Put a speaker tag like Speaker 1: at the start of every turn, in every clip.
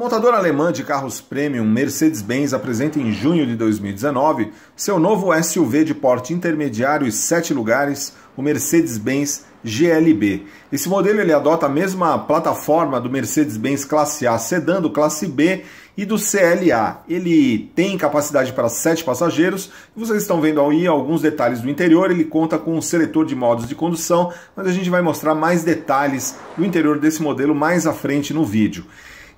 Speaker 1: montadora alemã de carros premium Mercedes-Benz apresenta em junho de 2019 seu novo SUV de porte intermediário e sete lugares, o Mercedes-Benz GLB. Esse modelo ele adota a mesma plataforma do Mercedes-Benz Classe A sedando do Classe B e do CLA. Ele tem capacidade para sete passageiros. Vocês estão vendo aí alguns detalhes do interior. Ele conta com um seletor de modos de condução, mas a gente vai mostrar mais detalhes do interior desse modelo mais à frente no vídeo.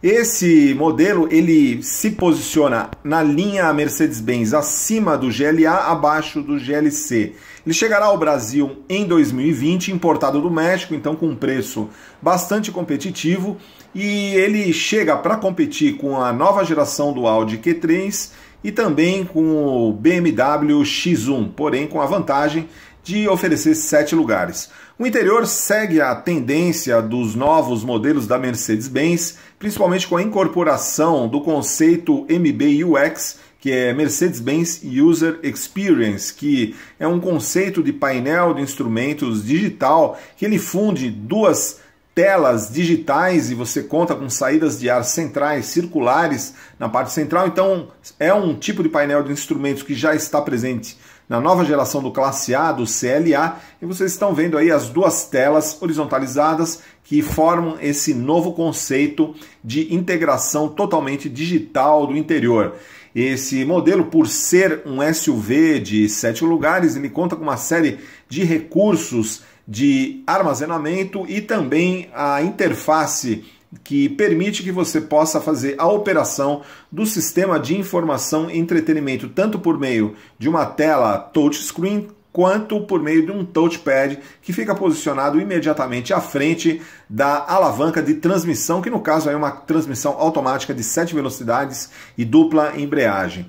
Speaker 1: Esse modelo ele se posiciona na linha Mercedes-Benz acima do GLA, abaixo do GLC. Ele chegará ao Brasil em 2020, importado do México, então com um preço bastante competitivo, e ele chega para competir com a nova geração do Audi Q3 e também com o BMW X1, porém com a vantagem de oferecer sete lugares. O interior segue a tendência dos novos modelos da Mercedes-Benz, principalmente com a incorporação do conceito MBUX, que é Mercedes-Benz User Experience, que é um conceito de painel de instrumentos digital que ele funde duas telas digitais e você conta com saídas de ar centrais, circulares na parte central. Então, é um tipo de painel de instrumentos que já está presente na nova geração do Classe A, do CLA, e vocês estão vendo aí as duas telas horizontalizadas que formam esse novo conceito de integração totalmente digital do interior. Esse modelo, por ser um SUV de sete lugares, ele conta com uma série de recursos de armazenamento e também a interface que permite que você possa fazer a operação do sistema de informação e entretenimento, tanto por meio de uma tela touchscreen quanto por meio de um touchpad que fica posicionado imediatamente à frente da alavanca de transmissão, que no caso é uma transmissão automática de 7 velocidades e dupla embreagem.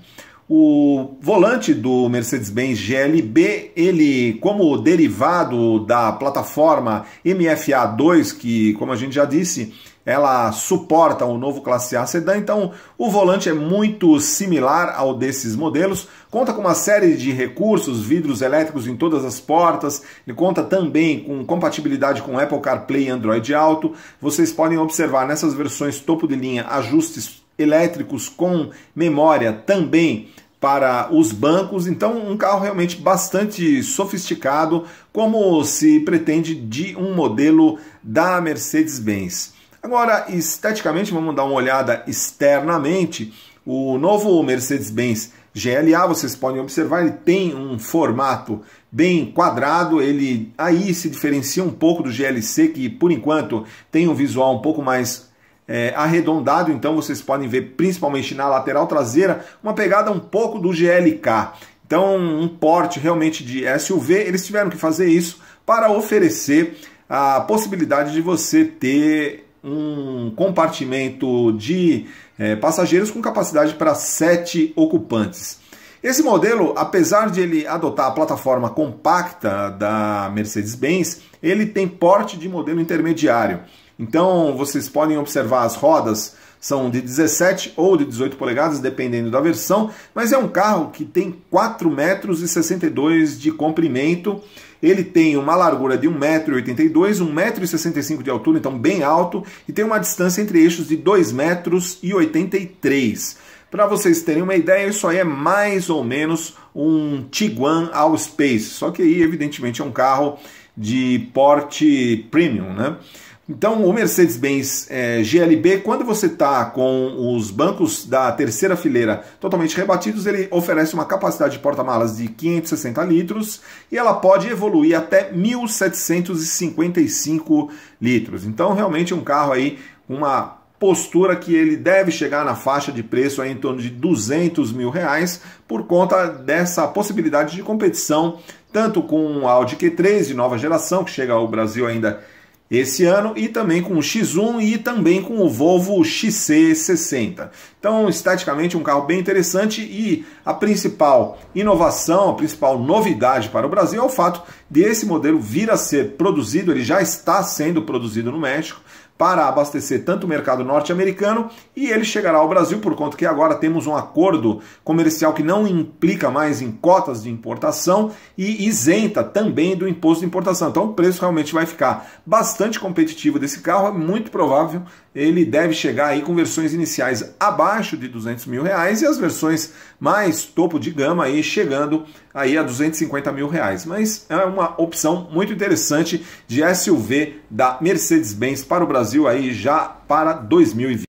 Speaker 1: O volante do Mercedes-Benz GLB, ele como derivado da plataforma MFA2, que como a gente já disse, ela suporta o novo classe A sedã, então o volante é muito similar ao desses modelos. Conta com uma série de recursos, vidros elétricos em todas as portas. Ele conta também com compatibilidade com Apple CarPlay e Android Auto. Vocês podem observar nessas versões topo de linha ajustes elétricos com memória também para os bancos, então um carro realmente bastante sofisticado, como se pretende de um modelo da Mercedes-Benz. Agora, esteticamente, vamos dar uma olhada externamente. O novo Mercedes-Benz GLA, vocês podem observar, ele tem um formato bem quadrado, ele aí se diferencia um pouco do GLC, que por enquanto tem um visual um pouco mais é, arredondado, então vocês podem ver principalmente na lateral traseira uma pegada um pouco do GLK. Então, um porte realmente de SUV, eles tiveram que fazer isso para oferecer a possibilidade de você ter um compartimento de é, passageiros com capacidade para sete ocupantes. Esse modelo, apesar de ele adotar a plataforma compacta da Mercedes-Benz, ele tem porte de modelo intermediário. Então vocês podem observar as rodas são de 17 ou de 18 polegadas, dependendo da versão, mas é um carro que tem 4 metros e 62 de comprimento. Ele tem uma largura de 1,82m, 1,65m de altura, então bem alto, e tem uma distância entre eixos de 2,83 metros. Para vocês terem uma ideia, isso aí é mais ou menos um Tiguan All Space, só que aí evidentemente é um carro de porte premium, né? Então, o Mercedes-Benz é, GLB, quando você está com os bancos da terceira fileira totalmente rebatidos, ele oferece uma capacidade de porta-malas de 560 litros e ela pode evoluir até 1.755 litros. Então, realmente um carro aí, uma postura que ele deve chegar na faixa de preço aí em torno de 200 mil reais por conta dessa possibilidade de competição tanto com o Audi Q3 de nova geração que chega ao Brasil ainda esse ano e também com o X1 e também com o Volvo XC60. Então, esteticamente, um carro bem interessante e a principal inovação, a principal novidade para o Brasil é o fato desse modelo vir a ser produzido, ele já está sendo produzido no México, para abastecer tanto o mercado norte-americano e ele chegará ao Brasil por conta que agora temos um acordo comercial que não implica mais em cotas de importação e isenta também do imposto de importação. Então o preço realmente vai ficar bastante competitivo desse carro, é muito provável ele deve chegar aí com versões iniciais abaixo de 200 mil reais e as versões mais topo de gama aí chegando aí a 250 mil reais. Mas é uma opção muito interessante de SUV da Mercedes-Benz para o Brasil aí já para 2020.